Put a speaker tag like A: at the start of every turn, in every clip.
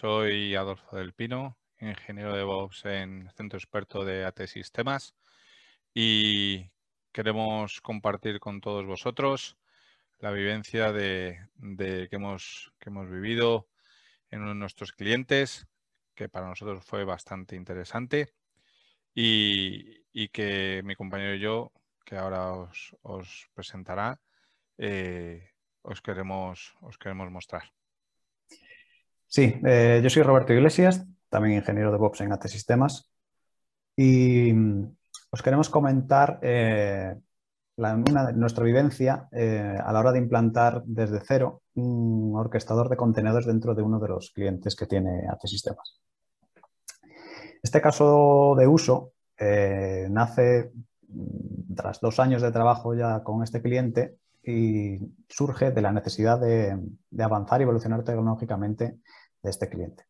A: Soy Adolfo del Pino, ingeniero de DevOps en Centro Experto de AT Sistemas y queremos compartir con todos vosotros la vivencia de, que, hemos, hemos vivido en uno de nuestros clientes, que para nosotros fue bastante interesante y, que mi compañero y yo, que ahora os, presentará, eh, os, queremos, os queremos mostrar.
B: Sí, eh, yo soy Roberto Iglesias, también ingeniero de DevOps en AT Sistemas. Y mm, os queremos comentar eh, nuestra vivencia eh, a la hora de implantar desde cero un orquestador de contenedores dentro de uno de los clientes que tiene AT Sistemas. Este caso de uso nace mm, tras dos años de trabajo ya con este cliente y surge de la necesidad de avanzar y evolucionar tecnológicamente de este cliente.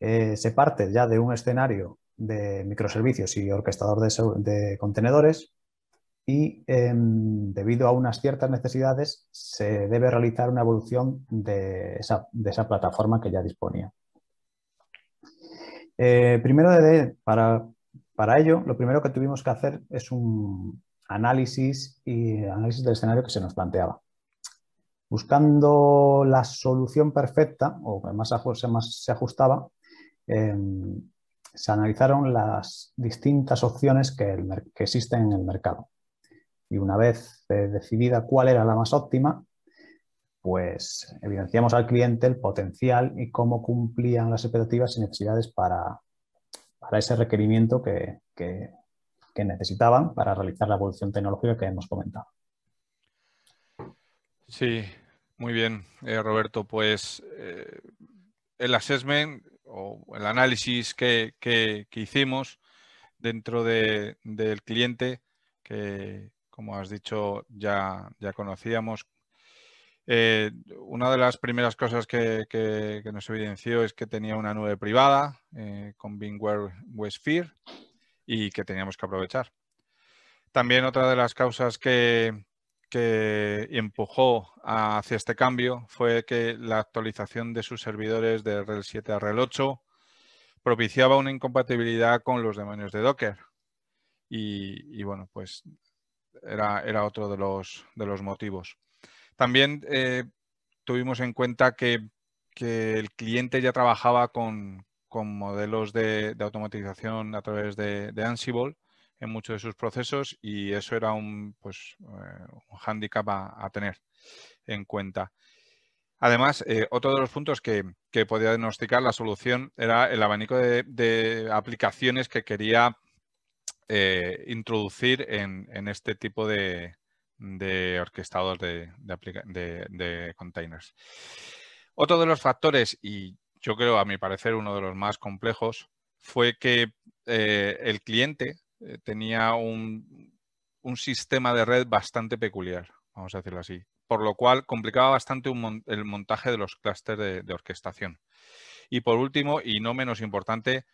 B: Eh, se parte ya de un escenario de microservicios y orquestador de, contenedores y em, debido a unas ciertas necesidades se debe realizar una evolución de esa, plataforma que ya disponía. Eh, primero, para, para, ello, lo primero que tuvimos que hacer es un análisis, y, análisis del escenario que se nos planteaba buscando la solución perfecta o que más, se ajustaba, em, se analizaron las distintas opciones que, existen en el mercado. Y una vez eh, decidida cuál era la más óptima, pues evidenciamos al cliente el potencial y cómo cumplían las expectativas y necesidades para, ese requerimiento que necesitaban para realizar la evolución tecnológica que hemos comentado.
A: Sí, muy bien, eh, Roberto. Pues eh, el assessment o el análisis que, que, que hicimos dentro de, del cliente, que como has dicho ya, ya conocíamos, eh, una de las primeras cosas que, que, nos evidenció es que tenía una nube privada con Bingware Westphere y que teníamos que aprovechar. También otra de las causas que, que empujó hacia este cambio fue que la actualización de sus servidores de RHEL 7 a RHEL 8 propiciaba una incompatibilidad con los demonios de Docker. Y, bueno, pues era, era, otro de los, de los motivos. También eh, tuvimos en cuenta que, que, el cliente ya trabajaba con, con modelos de, automatización a través de, de Ansible en muchos de sus procesos y eso era un, pues, eh, un hándicap a, tener en cuenta. Además, eh, otro de los puntos que, podía diagnosticar la solución era el abanico de, aplicaciones que quería eh, introducir en, este tipo de, de orquestadores de, containers. Otro de los factores, y yo creo a mi parecer uno de los más complejos, fue que el cliente eh, tenía un, sistema de red bastante peculiar, vamos a decirlo así, por lo cual complicaba bastante el montaje de los clústeres de, orquestación. Y por último, y no menos importante,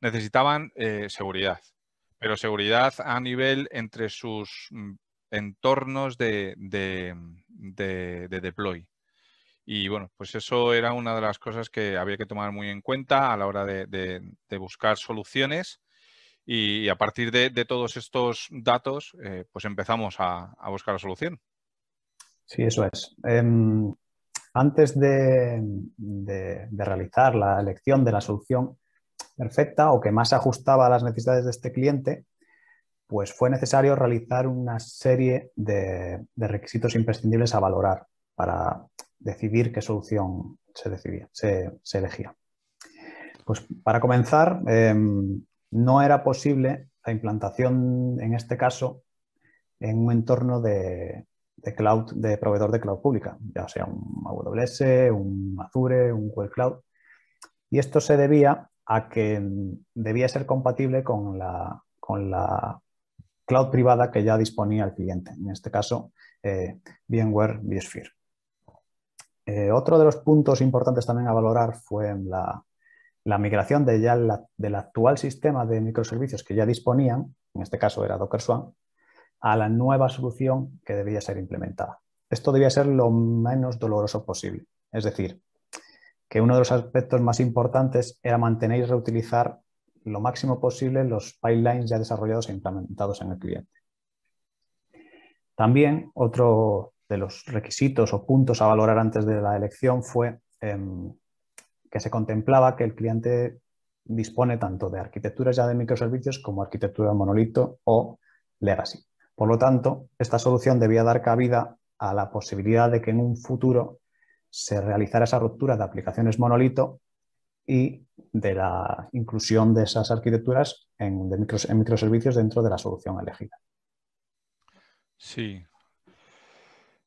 A: necesitaban eh, seguridad, pero seguridad a nivel entre sus mm, entornos de, deploy. Y bueno, pues eso era una de las cosas que había que tomar muy en cuenta a la hora de buscar soluciones y, a partir de, todos estos datos, eh, pues empezamos a, buscar la solución.
B: Sí, eso es. Em, antes de, realizar la elección de la solución perfecta o que más ajustaba a las necesidades de este cliente, pues fue necesario realizar una serie de, requisitos imprescindibles a valorar para decidir qué solución se, decidía, se, elegía. Pues para comenzar, em, no era posible la implantación, en este caso, en un entorno de, cloud, de proveedor de cloud pública, ya sea un AWS, un Azure, un Google Cloud. Y esto se debía a que debía ser compatible con la, cloud privada que ya disponía el cliente, en este caso eh, VMware vSphere. Eh, otro de los puntos importantes también a valorar fue la, la migración de del actual sistema de microservicios que ya disponían, en este caso era Docker Swarm, a la nueva solución que debía ser implementada. Esto debía ser lo menos doloroso posible. Es decir, que uno de los aspectos más importantes era mantener y reutilizar lo máximo posible los pipelines ya desarrollados e implementados en el cliente. También otro de los requisitos o puntos a valorar antes de la elección fue em, que se contemplaba que el cliente dispone tanto de arquitecturas ya de microservicios como arquitectura monolito o legacy. Por lo tanto, esta solución debía dar cabida a la posibilidad de que en un futuro se realizara esa ruptura de aplicaciones monolito y de la inclusión de esas arquitecturas en, de microservicios dentro de la solución elegida.
A: Sí.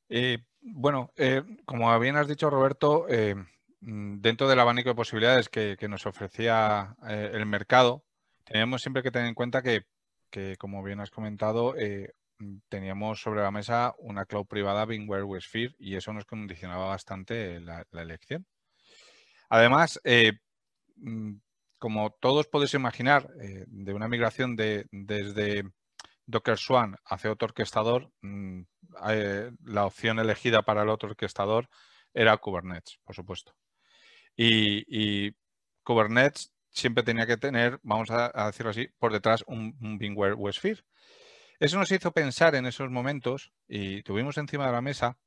A: Eh, bueno, eh, como bien has dicho, Roberto, eh, Mm, dentro del abanico de posibilidades que, nos ofrecía eh, el mercado, tenemos siempre que tener en cuenta que, como bien has comentado, eh, mm, teníamos sobre la mesa una cloud privada VMware Sphere, y eso nos condicionaba bastante la, elección. Además, eh, mm, como todos podéis imaginar, de una migración de, desde Docker Swan hacia otro orquestador, la opción elegida para el otro orquestador era Kubernetes, por supuesto. Y, Kubernetes siempre tenía que tener, vamos a, decirlo así, por detrás un, un Bingware o Eso nos hizo pensar en esos momentos y tuvimos encima de la mesa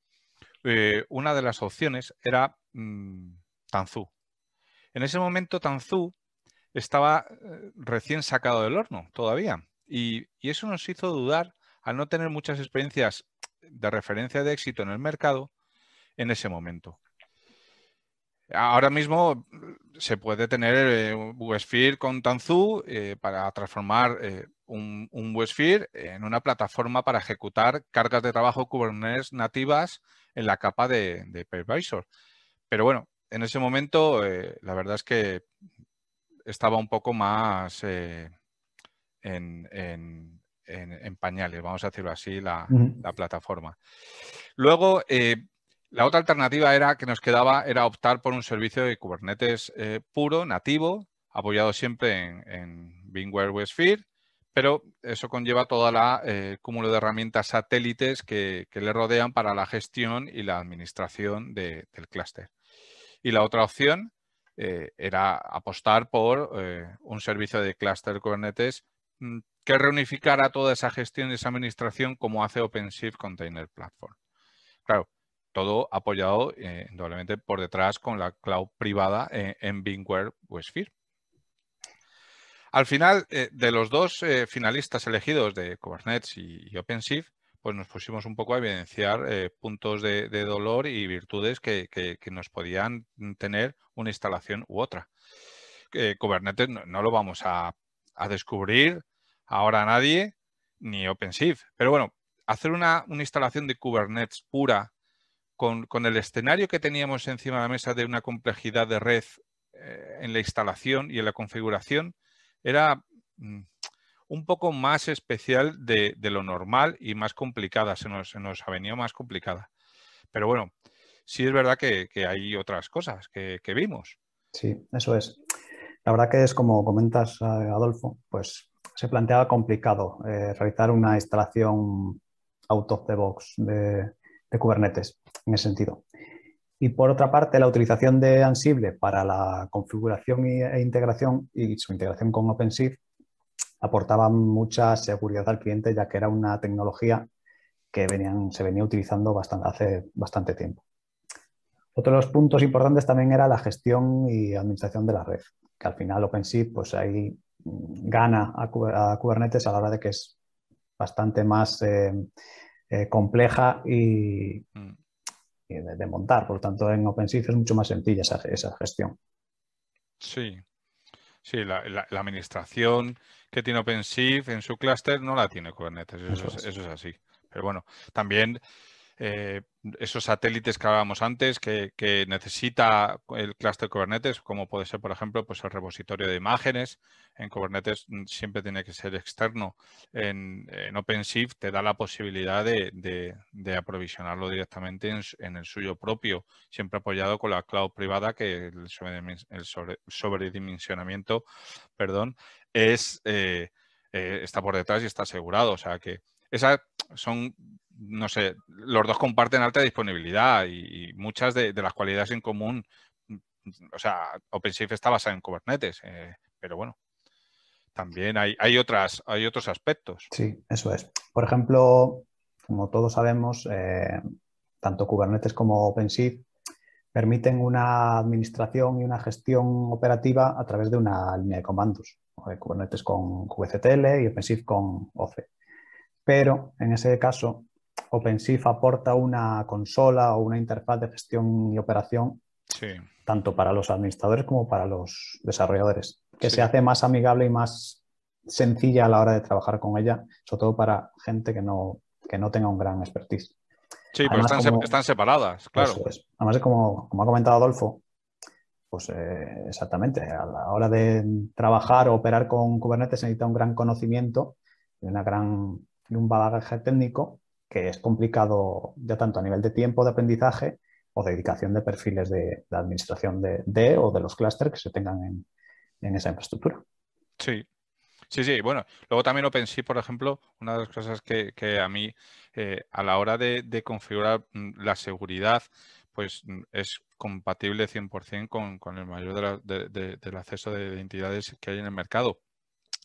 A: eh, una de las opciones era mm, Tanzu. En ese momento Tanzu estaba
B: eh, recién
A: sacado del horno todavía y, eso nos hizo dudar al no tener muchas experiencias de referencia de éxito en el mercado en ese momento. Ahora mismo mm, se puede tener eh, un con Tanzu eh, para transformar eh, un, un en una plataforma para ejecutar cargas de trabajo Kubernetes nativas en la capa de, Pervisor. Pero bueno, en ese momento la verdad es que estaba un poco más en, pañales, vamos a decirlo así, la, plataforma. Luego, la otra alternativa era que nos quedaba era optar por un servicio de Kubernetes eh, puro, nativo, apoyado siempre en, en Bingware Westfield, pero eso conlleva todo el eh, cúmulo de herramientas satélites que, le rodean para la gestión y la administración del clúster. Y la otra opción eh, era apostar por un servicio de clúster Kubernetes mm, que reunificara toda esa gestión y esa administración como hace OpenShift Container Platform. Claro, todo apoyado eh, indudablemente, por detrás con la cloud privada eh, en VMware Sphere. Al final, eh, de los dos finalistas elegidos de Kubernetes y, OpenShift, pues nos pusimos un poco a evidenciar puntos de, dolor y virtudes que, nos podían tener una instalación u otra. Kubernetes no, lo vamos a, descubrir ahora nadie, ni OpenShift. Pero bueno, hacer una instalación de Kubernetes pura con, el escenario que teníamos encima de la mesa de una complejidad de red eh, en la instalación y en la configuración, era mm, un poco más especial de, lo normal y más complicada, se nos, se nos, ha venido más complicada. Pero bueno, sí es verdad que, hay otras cosas que, vimos.
B: Sí, eso es. La verdad que es como comentas, eh, Adolfo, pues se planteaba complicado eh, realizar una instalación out of the box de Kubernetes en ese sentido. Y por otra parte, la utilización de Ansible para la configuración e integración y su integración con OpenShift aportaba mucha seguridad al cliente, ya que era una tecnología que venían, se venía utilizando bastante, hace bastante tiempo. Otro de los puntos importantes también era la gestión y administración de la red, que al final OpenShift pues ahí mm, gana a, Kubernetes a la hora de que es bastante más eh, eh, compleja y, mm de, de, montar. Por lo tanto, en OpenShift es mucho más sencilla esa, esa gestión.
A: Sí, Sí, la, administración que tiene OpenShift en su clúster no la tiene Kubernetes, eso, es, así. Pero bueno, también eh, esos satélites que hablábamos antes que, necesita el cluster Kubernetes, como puede ser, por ejemplo, pues el repositorio de imágenes. En Kubernetes mm, siempre tiene que ser externo. En, OpenShift te da la posibilidad de, aprovisionarlo directamente en, el suyo propio, siempre apoyado con la cloud privada, que el, sobredimensionamiento perdón, es, eh, eh, está por detrás y está asegurado. O sea que esas son no sé, los dos comparten alta disponibilidad y, muchas de, las cualidades en común, o sea, OpenShift está basada en Kubernetes, eh, pero bueno, también hay, otras, hay otros aspectos.
B: Sí, eso es. Por ejemplo, como todos sabemos, eh, tanto Kubernetes como OpenShift permiten una administración y una gestión operativa a través de una línea de comandos. Eh, Kubernetes con kubectl y OpenShift con OCE. Pero en ese caso, OpenShift aporta una consola o una interfaz de gestión y operación, tanto para los administradores como para los desarrolladores, que se hace más amigable y más sencilla a la hora de trabajar con ella, sobre todo para gente que no, que no tenga un gran expertise.
A: Sí, pero están, separadas, claro.
B: Además, como, ha comentado Adolfo, pues eh, exactamente, a la hora de trabajar o operar con Kubernetes se necesita un gran conocimiento y una gran, un bagaje técnico que es complicado ya tanto a nivel de tiempo de aprendizaje o dedicación de perfiles de, la administración de, o de los clústeres que se tengan en, esa infraestructura.
A: Sí, Sí, sí, bueno, luego también pensé. por ejemplo, una de las cosas que, a mí eh, a la hora de, configurar mm, la seguridad, pues mm, es compatible 100% con, con el mayor del acceso de entidades que hay en el mercado.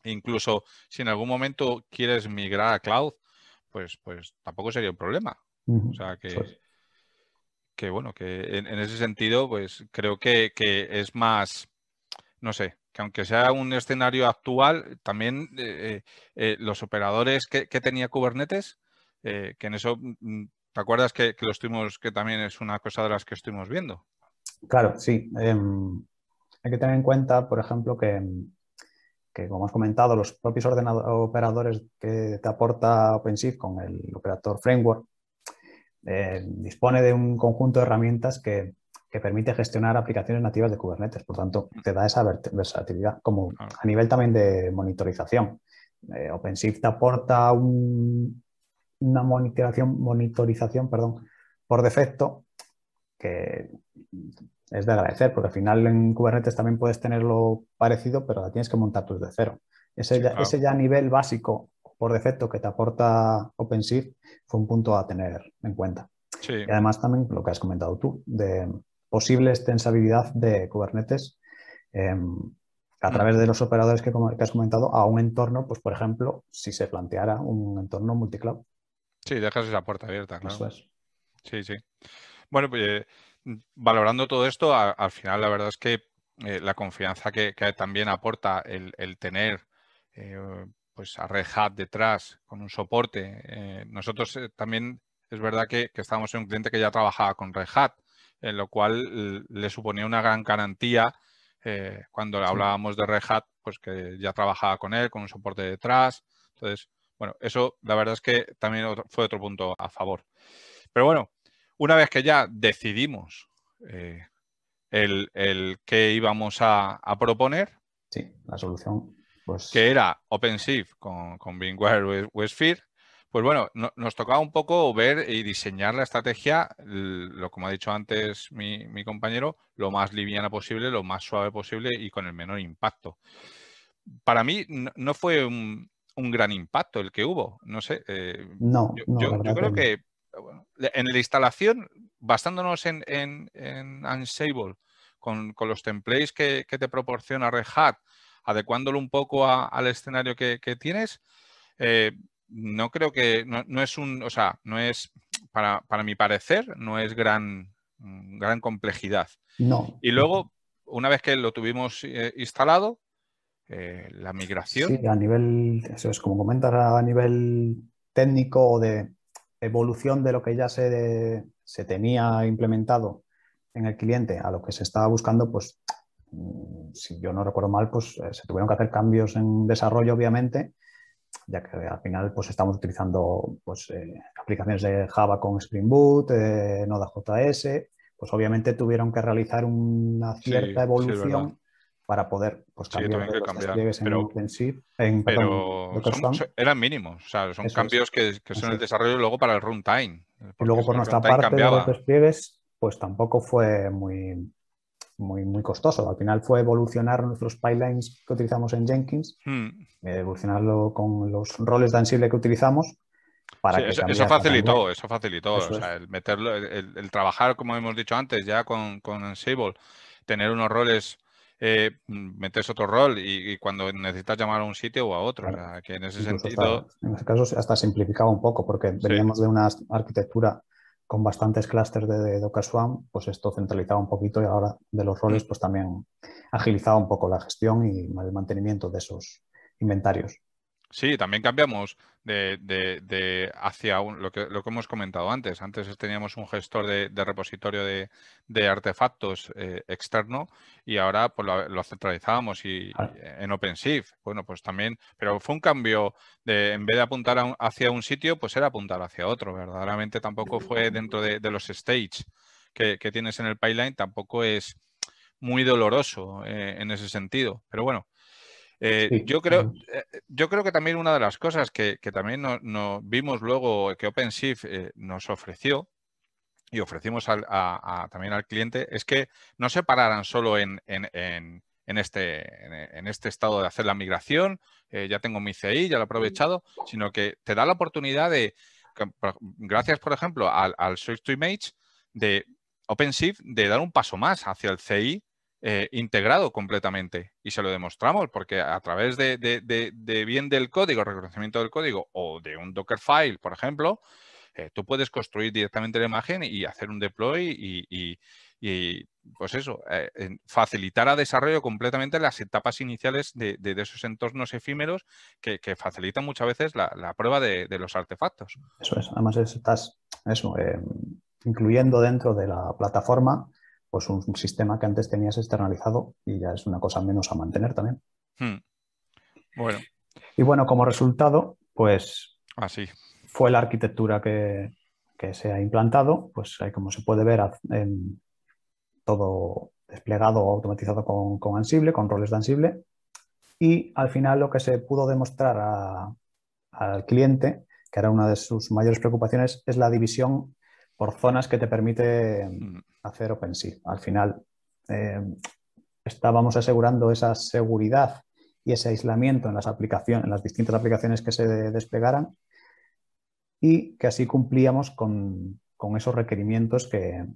A: Incluso si en algún momento quieres migrar a cloud, pues, pues tampoco sería un problema. O sea que, que bueno, que en, ese sentido, pues creo que, que, es más, no sé, que aunque sea un escenario actual, también eh, eh, eh, los operadores que, tenía Kubernetes, que en eso, mm, mm, ¿te acuerdas que, lo estuvimos, que también es una cosa de las que estuvimos viendo?
B: Claro, sí. Em, hay que tener en cuenta, por ejemplo, que em, como hemos comentado, los propios operadores que te aporta OpenShift con el operador Framework eh, dispone de un conjunto de herramientas que, permite gestionar aplicaciones nativas de Kubernetes. Por tanto, mm. te da esa versatilidad, como a nivel también de monitorización. Eh, OpenShift te aporta una monitorización, monitorización perdón, por defecto que es de agradecer, porque al final en Kubernetes también puedes tenerlo parecido, pero la tienes que montar tú desde cero. Ese, ya, nivel básico por defecto que te aporta OpenShift fue un punto a tener en cuenta. Y además también lo que has comentado tú, de posible extensibilidad de Kubernetes em, a mm. través de los operadores que, que, has comentado a un entorno, pues por ejemplo, si se planteara un entorno multicloud.
A: Sí, dejas esa puerta abierta, claro. Eso es. Sí, sí. Bueno, pues eh, valorando todo esto, al final la verdad es que eh, la confianza que, también aporta el, tener eh, pues a Red Hat detrás con un soporte. nosotros también es verdad que, estábamos en un cliente que ya trabajaba con Red Hat, en lo cual le suponía una gran garantía cuando hablábamos de Red Hat, pues que ya trabajaba con él, con un soporte detrás. Entonces, bueno, eso la verdad es que también fue otro punto a favor. Pero bueno, una vez que ya decidimos eh, el, que íbamos a, proponer. Sí, la solución. Pues que era OpenShift con, con VMware Sphere, Pues bueno, nos tocaba un poco ver y diseñar la estrategia, lo como ha dicho antes mi, compañero, lo más liviana posible, lo más suave posible y con el menor impacto. Para mí no, fue un, gran impacto el que hubo, no sé. Eh, no, yo creo que en la instalación, basándonos en, en, en Ansible, con, con, los templates que, te proporciona Red Hat, adecuándolo un poco al escenario que, tienes, eh, no creo que, no, es un, o sea, no es, para, para mi parecer, no es gran, gran complejidad. No. Y luego, una vez que lo tuvimos eh, instalado, eh, la migración. Sí, a
B: nivel, eso es como comentas, a nivel técnico de evolución de lo que ya se, tenía implementado en el cliente a lo que se estaba buscando, pues mm, si yo no recuerdo mal, pues eh, se tuvieron que hacer cambios en desarrollo, obviamente, ya que al final pues estamos utilizando pues, eh, aplicaciones de Java con Spring Boot, eh, Node.js, pues obviamente tuvieron que realizar una cierta evolución para poder pues, cambiar los en OpenShift. pero
A: eran mínimos, o sea, son cambios que, son el desarrollo luego para el runtime. Y luego por nuestra parte los
B: despliegues, pues tampoco fue muy, muy, costoso. Al final fue evolucionar nuestros pipelines que utilizamos en Jenkins, hmm. evolucionarlo con los roles de Ansible que utilizamos eso, facilitó,
A: eso, facilitó, o sea, el meterlo, trabajar, como hemos dicho antes, ya con, con Ansible, tener unos roles eh, mm, metes otro rol y, cuando necesitas llamar a un sitio o a otro. que en ese sentido.
B: en ese caso hasta simplificaba un poco, porque veníamos de una arquitectura con bastantes clústeres de, de pues esto centralizaba un poquito y ahora de los roles, mm. pues también agilizaba un poco la gestión y el mantenimiento de esos inventarios.
A: Sí, también cambiamos de, hacia lo, que, hemos comentado antes. Antes teníamos un gestor de, repositorio de, artefactos eh, externo y ahora pues, lo, centralizábamos y, ah. en OpenShift. Bueno, pues también, pero fue un cambio de en vez de apuntar hacia un sitio, pues era apuntar hacia otro. Verdaderamente tampoco fue dentro de, los stages que, tienes en el pipeline, tampoco es muy doloroso eh, en ese sentido. Pero bueno, eh, eh, eh, yo, creo, que también una de las cosas que, también nos vimos luego que OpenShift nos ofreció y ofrecimos también al cliente es que no se pararan solo en, este, este, estado de hacer la migración, ya tengo mi CI, ya lo he aprovechado, sino que te da la oportunidad de, gracias por ejemplo al, al to Image, de OpenShift, de dar un paso más hacia el CI eh, integrado completamente. Y se lo demostramos porque a través de, bien del código, reconocimiento del código o de un Dockerfile, por ejemplo, eh, tú puedes construir directamente la imagen y hacer un deploy y, pues eso, eh, facilitar a desarrollo completamente las etapas iniciales de, esos entornos efímeros que, facilitan muchas veces la, prueba de, los artefactos. Eso
B: es, además estás incluyendo dentro de la plataforma pues un sistema que antes tenías externalizado y ya es una cosa menos a mantener también.
A: Hmm. Bueno.
B: Y bueno, como resultado, pues Así. Ah, fue la arquitectura que, se ha implantado, pues como se puede ver en todo desplegado o automatizado con, Ansible, con roles de Ansible. Y al final lo que se pudo demostrar al cliente, que era una de sus mayores preocupaciones, es la división por zonas que te permite hmm hacer OpenSea. Al final eh, estábamos asegurando esa seguridad y ese aislamiento en las aplicaciones, en las distintas aplicaciones que se despegaran y que así cumplíamos con, esos requerimientos hmm.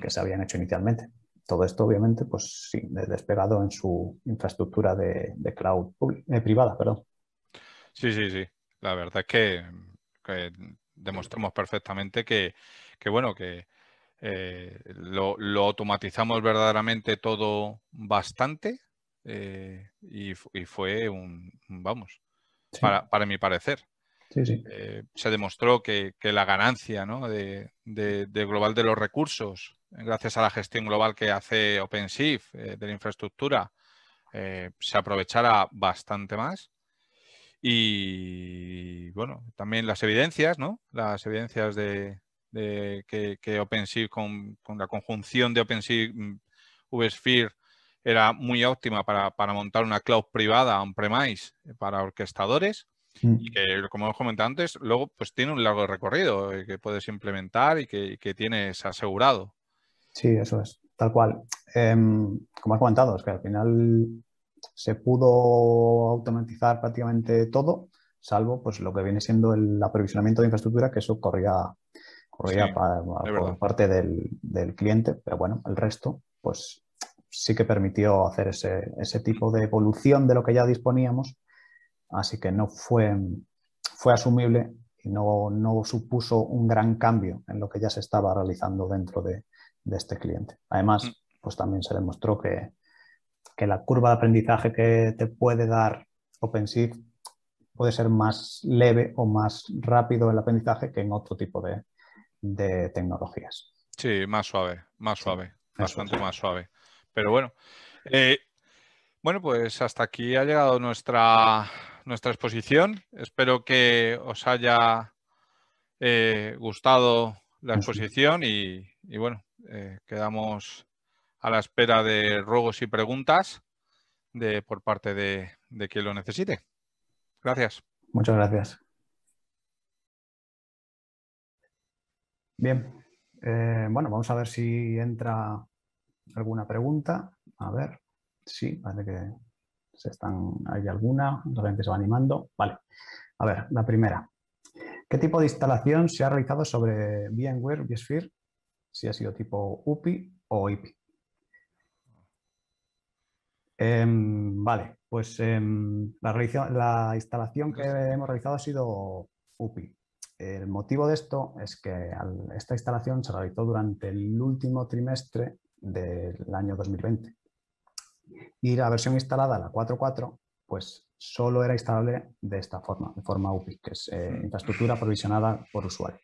B: que, se habían hecho inicialmente. Todo esto, obviamente, pues sí, despegado en su infraestructura de, cloud eh, privada, perdón.
A: Sí, sí, sí. La verdad es que, demostramos perfectamente que, que bueno, que, eh, lo, automatizamos verdaderamente todo bastante eh, y, fue un, vamos, para, mi parecer. Eh, se demostró que, la ganancia ¿no? de, global de los recursos, gracias a la gestión global que hace OpenShift de la infraestructura, se aprovechara bastante más. Y bueno, también las evidencias, ¿no? Las evidencias de, que, que, OpenShift con, la conjunción de OpenShift mm, VSphere era muy óptima para, montar una cloud privada on-premise eh, para orquestadores y mm. que, como os comentado antes, luego pues tiene un largo recorrido eh, que puedes implementar y que, tienes asegurado.
B: Sí, eso es, tal cual. Em, como has comentado, es que al final se pudo automatizar prácticamente todo, salvo pues lo que viene siendo el aprovisionamiento de infraestructura, que eso corría pues por parte del, cliente, pero bueno, el resto, pues sí que permitió hacer ese, tipo de evolución de lo que ya disponíamos, así que no fue, fue asumible y no, no supuso un gran cambio en lo que ya se estaba realizando dentro de, este cliente. Además, mm. pues también se demostró que, la curva de aprendizaje que te puede dar OpenShift puede ser más leve o más rápido el aprendizaje que en otro tipo de, de tecnologías.
A: Sí, más suave, más suave, bastante más suave. Pero bueno, eh, bueno, pues hasta aquí ha llegado nuestra, nuestra exposición. Espero que os haya eh, gustado la exposición y, bueno, eh, quedamos a la espera de ruegos y preguntas de, por parte de, de quien lo necesite. Gracias.
B: Muchas gracias. Bien, eh, bueno, vamos a ver si entra alguna pregunta. A ver, sí, parece que se están, hay alguna, realmente se va animando. Vale, a ver, la primera. ¿Qué tipo de instalación se ha realizado sobre VMware vSphere? Si ha sido tipo UPI o IPI. Em, vale, pues em, la, la instalación que pues hemos realizado ha sido UPI. El motivo de esto es que esta instalación se realizó durante el último trimestre del año 2020 y la versión instalada, la 4.4, pues solo era instalable de esta forma, de forma UPI, que es eh, infraestructura provisionada por usuario.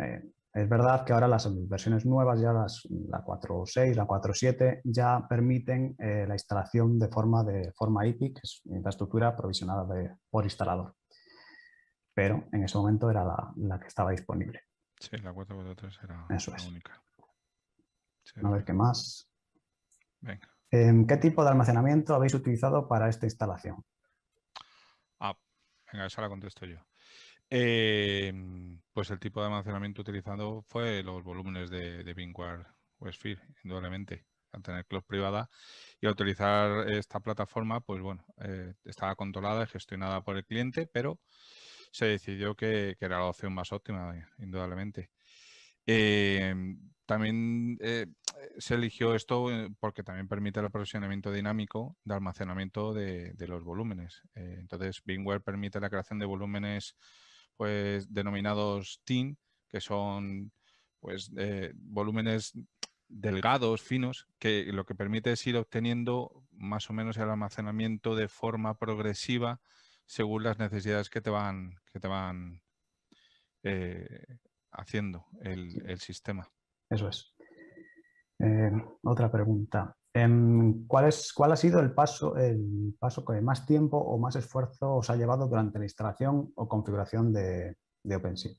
B: Eh, es verdad que ahora las versiones nuevas, ya las, la 4.6, la 4.7, ya permiten eh, la instalación de forma de forma IPI, que es infraestructura provisionada por instalador pero en ese momento era la, que estaba disponible.
A: Sí, la W4.3 era la
B: única. a ver qué más. Venga. Em, ¿Qué tipo de almacenamiento habéis utilizado para esta instalación?
A: Ah, venga, esa la contesto yo. Em, pues el tipo de almacenamiento utilizado fue los volúmenes de, de Vinguard Westfield, indudablemente al tener cloud privada y al utilizar esta plataforma, pues bueno, eh, estaba controlada y gestionada por el cliente, pero se decidió que, era la opción más óptima, eh, indudablemente. Em, también eh, se eligió esto eh, porque también permite el aprovisionamiento dinámico de almacenamiento de, los volúmenes. entonces, Bingware permite la creación de volúmenes pues, denominados TIN, que son pues, volúmenes delgados, finos, que lo que permite es ir obteniendo más o menos el almacenamiento de forma progresiva según las necesidades que te van, que te van eh, haciendo el, sistema.
B: Eso es. Eh, otra pregunta. Em, ¿Cuál, es, ¿Cuál ha sido el paso, el paso que más tiempo o más esfuerzo os ha llevado durante la instalación o configuración de, de OpenSea?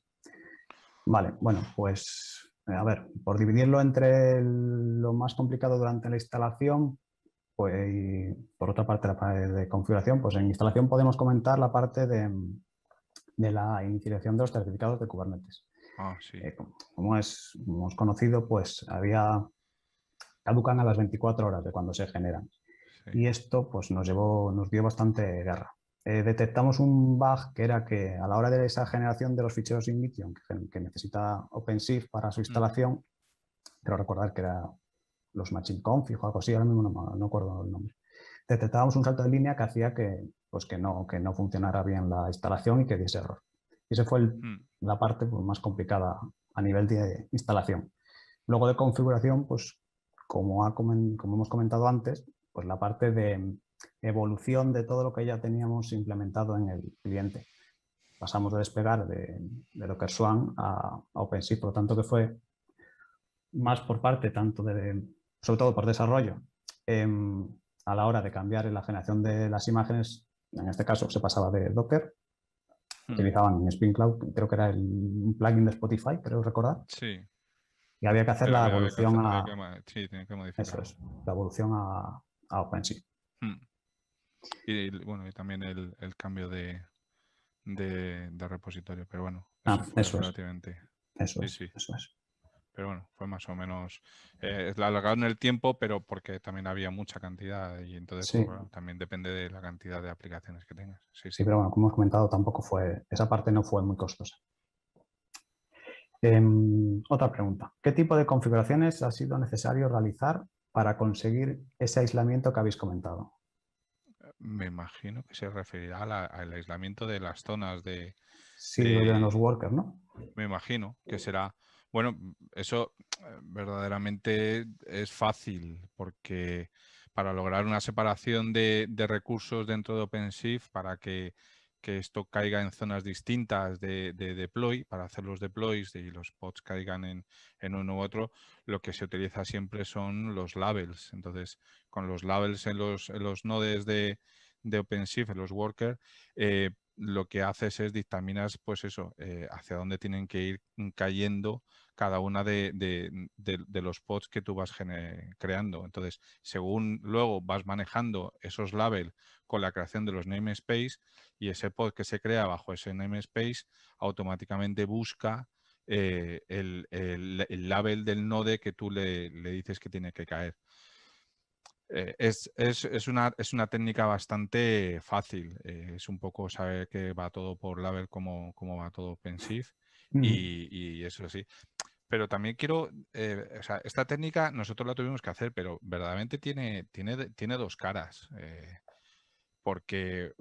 B: Vale, bueno, pues a ver, por dividirlo entre lo más complicado durante la instalación, y pues, por otra parte, la parte de configuración, pues en instalación podemos comentar la parte de, la iniciación de los certificados de Kubernetes. Ah, eh, como, hemos conocido, pues había caducan a las 24 horas de cuando se generan. Y esto pues, nos, llevó, nos dio bastante guerra. Eh, detectamos un bug que era que a la hora de esa generación de los ficheros Ignition que, que necesita OpenShift para su instalación, mm. recordar que era los Machine Config o algo así, ahora mismo no, me acuerdo el nombre. Detectábamos un salto de línea que hacía que, pues que, no, que no funcionara bien la instalación y que diese error. Y esa fue hmm. la parte pues, más complicada a nivel de instalación. Luego de configuración, pues como, como hemos comentado antes, pues la parte de evolución de todo lo que ya teníamos implementado en el cliente. Pasamos de despegar de, de Docker Swan a, OpenSea por lo tanto que fue más por parte tanto de sobre todo por desarrollo, em, a la hora de cambiar la generación de las imágenes, en este caso se pasaba de Docker, hmm. utilizaban Spin Cloud, creo que era el, plugin de Spotify, creo recordar. Sí. Y había que hacer la evolución a... sí, que modificar. Eso es, la evolución a, OpenSea. Hmm.
A: Y, bueno, y también el, cambio de, de, repositorio, pero bueno, ah, Es. Eso, es, eso es. Pero bueno, fue más o menos. Eh, la alargaron el tiempo, pero porque también había mucha cantidad y entonces pues, también depende de la cantidad de
B: aplicaciones que tengas. Sí, pero bueno, como hemos comentado, tampoco fue. Esa parte no fue muy costosa. Em, otra pregunta. ¿Qué tipo de configuraciones ha sido necesario realizar para conseguir ese aislamiento que habéis comentado?
A: Me imagino que se referirá al aislamiento de las zonas de...
B: Sí, de los workers, ¿no?
A: Me imagino que será bueno, mm, eso eh, verdaderamente es fácil porque para lograr una separación de, recursos dentro de OpenShift, para que, esto caiga en zonas distintas de, de, deploy, para hacer los deploys y los pods caigan en, en, uno u otro, lo que se utiliza siempre son los labels. Entonces, con los labels en los, en los nodes de, OpenShift, en los workers, eh, lo que haces es dictaminas, pues eso, eh, hacia dónde tienen que ir cayendo cada una de, los pods que tú vas creando. Entonces, según luego vas manejando esos labels con la creación de los namespace y ese pod que se crea bajo ese namespace automáticamente busca eh, el, label del node que tú le dices que tiene que caer. Eh, es, una, es, una, técnica bastante fácil. Eh, es un poco saber que va todo por label, cómo, cómo va todo pensive mm. y, y, eso sí. Pero también quiero, eh, o sea, esta técnica nosotros la tuvimos que hacer, pero verdaderamente tiene, tiene, tiene dos caras. porque,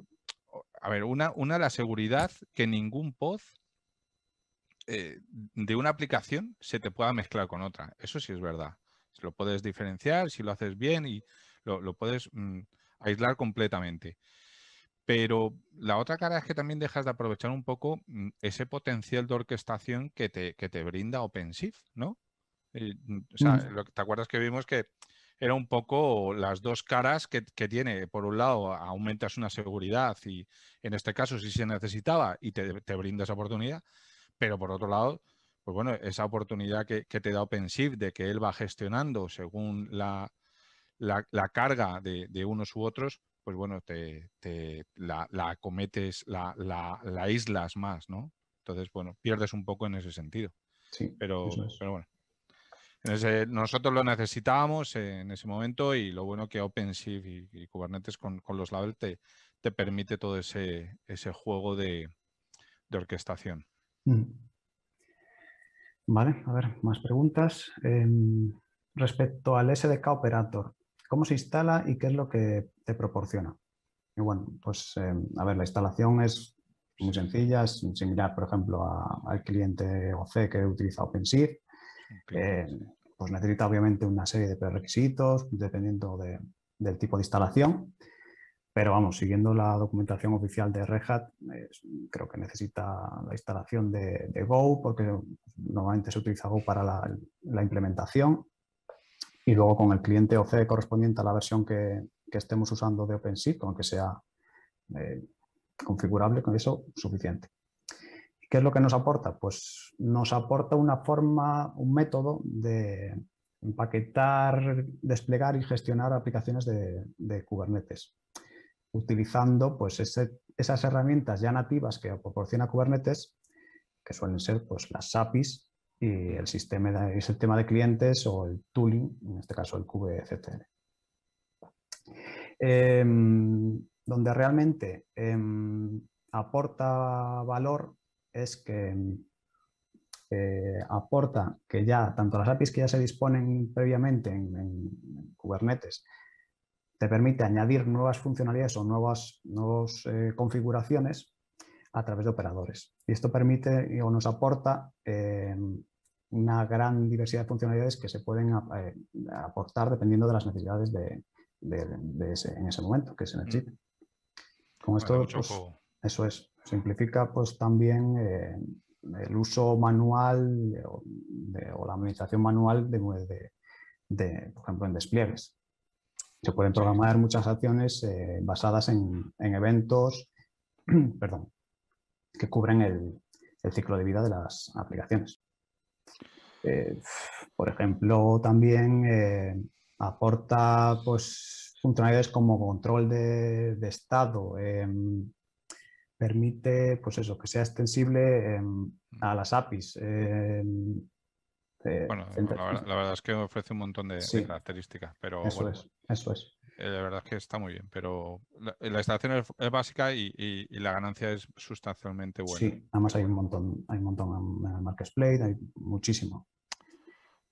A: a ver, una, una la seguridad que ningún pod de una aplicación se te pueda mezclar con otra. Eso sí es verdad. Lo puedes diferenciar si lo haces bien y lo, puedes mm, aislar completamente. Pero la otra cara es que también dejas de aprovechar un poco mm, ese potencial de orquestación que te, brinda OpenShift, ¿no? Eh, mm, o sea, lo que te acuerdas que vimos que era un poco las dos caras que, tiene. Por un lado, aumentas una seguridad y en este caso si se necesitaba y te, te brinda esa oportunidad, pero por otro lado, pues bueno, esa oportunidad que, te da OpenShift de que él va gestionando según la, carga de, unos u otros, pues bueno, te, la, la, acometes, la, aíslas más, ¿no? Entonces, bueno, pierdes un poco en ese sentido. Sí, pero, pero bueno. nosotros lo necesitábamos en ese momento y lo bueno que OpenShift y, Kubernetes con, los labels te, permite todo ese, juego de, orquestación.
B: Mm. Vale, a ver, más preguntas. Em, respecto al SDK Operator, ¿cómo se instala y qué es lo que te proporciona? Y bueno, pues em, a ver, la instalación es muy sencilla, es similar, por ejemplo, al cliente OC que utiliza OpenShift. Eh, pues necesita obviamente una serie de prerequisitos dependiendo del tipo de instalación. Pero vamos, siguiendo la documentación oficial de Red Hat, creo que necesita la instalación de, Go, porque normalmente se utiliza Go para la, implementación. Y luego con el cliente OC correspondiente a la versión que, estemos usando de OpenShift, con que sea eh, configurable, con eso suficiente. ¿Qué es lo que nos aporta? Pues nos aporta una forma, un método de empaquetar, desplegar y gestionar aplicaciones de Kubernetes utilizando pues, esas herramientas ya nativas que proporciona Kubernetes, que suelen ser pues, las APIs y el sistema, de, de clientes o el tooling, en este caso el kubectl. Em, donde realmente em, aporta valor es que eh, aporta que ya tanto las APIs que ya se disponen previamente en, en Kubernetes te permite añadir nuevas funcionalidades o nuevas, eh, configuraciones a través de operadores. Y esto permite o nos aporta eh, una gran diversidad de funcionalidades que se pueden eh, aportar dependiendo de las necesidades de, en ese momento que mm. es el chip Con esto, pues, eso es, simplifica pues también el uso manual o, la administración manual de, por ejemplo, en despliegues. Se pueden programar muchas acciones eh, basadas en, eventos perdón, que cubren el, ciclo de vida de las aplicaciones. Eh, por ejemplo, también eh, aporta pues, funcionalidades como control de, estado, em, permite pues eso, que sea extensible em, a las APIs, em, este, bueno, la,
A: verdad, es que ofrece un montón de, características, pero eso es, eso es. Eh, la verdad es que está muy bien, pero la, instalación es, básica y, la ganancia es sustancialmente buena. Sí,
B: además hay un montón, hay un montón en el marketplace, hay muchísimo.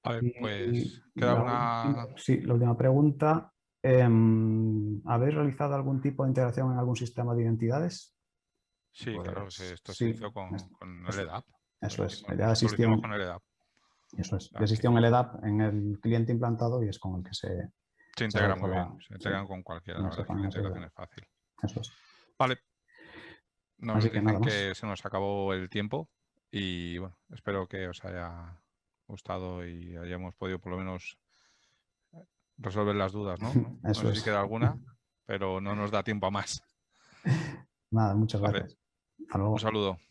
A: A ver, pues queda una.
B: Sí, la última pregunta. Em, ¿Habéis realizado algún tipo de integración en algún sistema de identidades?
A: Sí, claro, pues esto se hizo con, es, con el
B: Eso es, ya con el eso es. Ah, Existe en un LDAP en el cliente implantado y es con el que se...
A: Se integran muy bien, se integran con cualquiera, la integración es fácil. Eso es. Vale. Nos Así dicen que, que se nos acabó el tiempo y bueno, espero que os haya gustado y hayamos podido por lo menos resolver las dudas, ¿no? Eso sé es. si queda alguna, pero no nos da tiempo a más. Nada, muchas gracias. Un saludo.